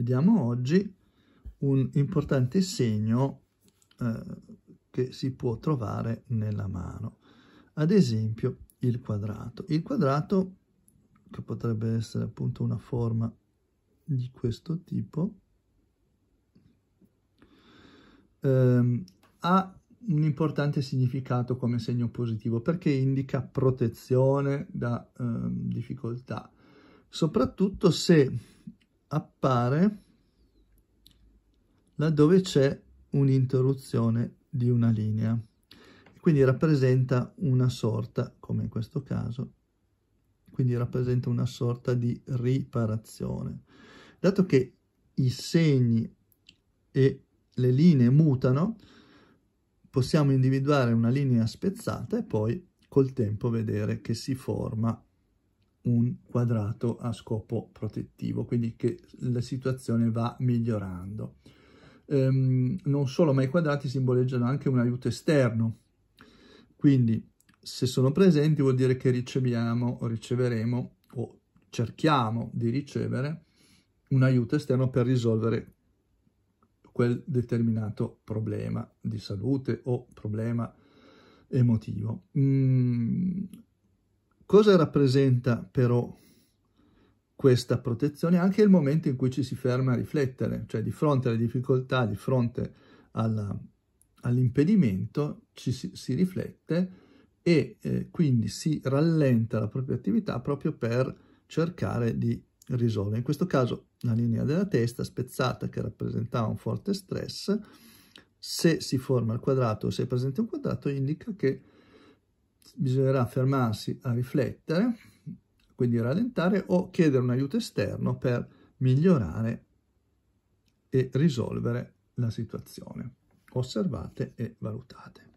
Vediamo oggi un importante segno eh, che si può trovare nella mano. Ad esempio il quadrato. Il quadrato, che potrebbe essere appunto una forma di questo tipo, ehm, ha un importante significato come segno positivo perché indica protezione da eh, difficoltà, soprattutto se appare laddove c'è un'interruzione di una linea. Quindi rappresenta una sorta, come in questo caso, quindi rappresenta una sorta di riparazione. Dato che i segni e le linee mutano, possiamo individuare una linea spezzata e poi col tempo vedere che si forma un quadrato a scopo protettivo, quindi che la situazione va migliorando. Ehm, non solo, ma i quadrati simboleggiano anche un aiuto esterno, quindi se sono presenti vuol dire che riceviamo o riceveremo o cerchiamo di ricevere un aiuto esterno per risolvere quel determinato problema di salute o problema emotivo. Mm, Cosa rappresenta però questa protezione? Anche il momento in cui ci si ferma a riflettere, cioè di fronte alle difficoltà, di fronte all'impedimento, ci si, si, riflette e eh, quindi si rallenta la propria attività proprio per cercare di risolvere. In questo caso la linea della testa spezzata che rappresentava un forte stress, se si forma il quadrato o se è presente un quadrato, indica che bisognerà fermarsi a riflettere, quindi rallentare, o chiedere un aiuto esterno per migliorare e risolvere la situazione. Osservate e valutate.